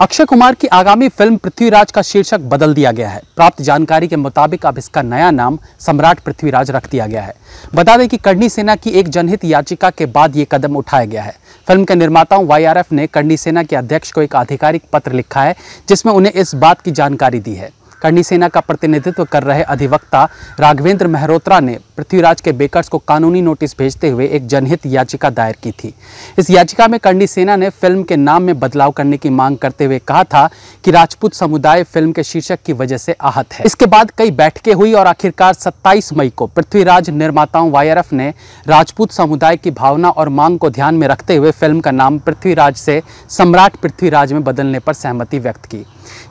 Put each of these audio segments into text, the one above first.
अक्षय कुमार की आगामी फिल्म पृथ्वीराज का शीर्षक बदल दिया गया है प्राप्त जानकारी के मुताबिक अब इसका नया नाम सम्राट पृथ्वीराज रख दिया गया है बता दें कि कर्णी सेना की एक जनहित याचिका के बाद ये कदम उठाया गया है फिल्म के निर्माताओं वाईआरएफ ने कर्णी सेना के अध्यक्ष को एक आधिकारिक पत्र लिखा है जिसमें उन्हें इस बात की जानकारी दी है करनी सेना का प्रतिनिधित्व कर रहे अधिवक्ता राघवेंद्र मेहरोत्रा ने पृथ्वीराज के बेकर्स को कानूनी नोटिस भेजते हुए एक जनहित याचिका दायर की थी इस याचिका में करनी सेना ने फिल्म के नाम में बदलाव करने की मांग करते हुए कहा था कि राजपूत समुदाय फिल्म के शीर्षक की वजह से आहत है इसके बाद कई बैठकें हुई और आखिरकार सत्ताईस मई को पृथ्वीराज निर्माताओं वाई ने राजपूत समुदाय की भावना और मांग को ध्यान में रखते हुए फिल्म का नाम पृथ्वीराज से सम्राट पृथ्वीराज में बदलने पर सहमति व्यक्त की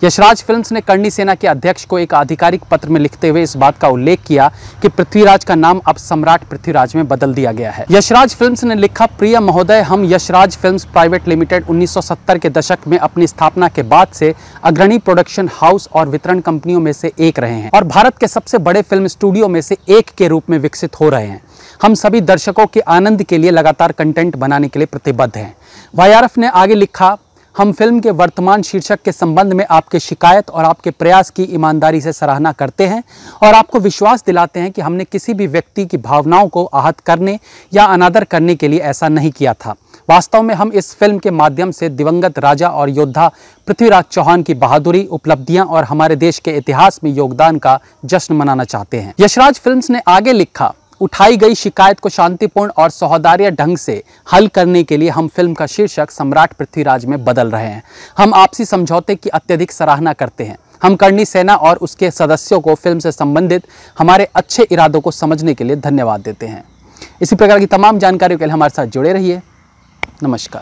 यशराज फिल्म्स ने करनी सेना के अध्यक्ष को एक आधिकारिक पत्र में लिखते हुए इस बात का उल्लेख किया कि पृथ्वीराज का नाम अब सम्राट पृथ्वीराज में बदल दिया गया है यशराज फिल्म्स ने लिखा प्रिय महोदय हम यशराज फिल्म्स प्राइवेट लिमिटेड 1970 के दशक में अपनी स्थापना के बाद से अग्रणी प्रोडक्शन हाउस और वितरण कंपनियों में से एक रहे हैं और भारत के सबसे बड़े फिल्म स्टूडियो में से एक के रूप में विकसित हो रहे हैं हम सभी दर्शकों के आनंद के लिए लगातार कंटेंट बनाने के लिए प्रतिबद्ध हैं वाईआरएफ ने आगे लिखा हम फिल्म के वर्तमान शीर्षक के संबंध में आपके शिकायत और आपके प्रयास की ईमानदारी से सराहना करते हैं और आपको विश्वास दिलाते हैं कि हमने किसी भी व्यक्ति की भावनाओं को आहत करने या अनादर करने के लिए ऐसा नहीं किया था वास्तव में हम इस फिल्म के माध्यम से दिवंगत राजा और योद्धा पृथ्वीराज चौहान की बहादुरी उपलब्धियां और हमारे देश के इतिहास में योगदान का जश्न मनाना चाहते हैं यशराज फिल्म्स ने आगे लिखा उठाई गई शिकायत को शांतिपूर्ण और सौहदार्य ढंग से हल करने के लिए हम फिल्म का शीर्षक सम्राट पृथ्वीराज में बदल रहे हैं हम आपसी समझौते की अत्यधिक सराहना करते हैं हम करनी सेना और उसके सदस्यों को फिल्म से संबंधित हमारे अच्छे इरादों को समझने के लिए धन्यवाद देते हैं इसी प्रकार की तमाम जानकारियों के लिए हमारे साथ जुड़े रहिए नमस्कार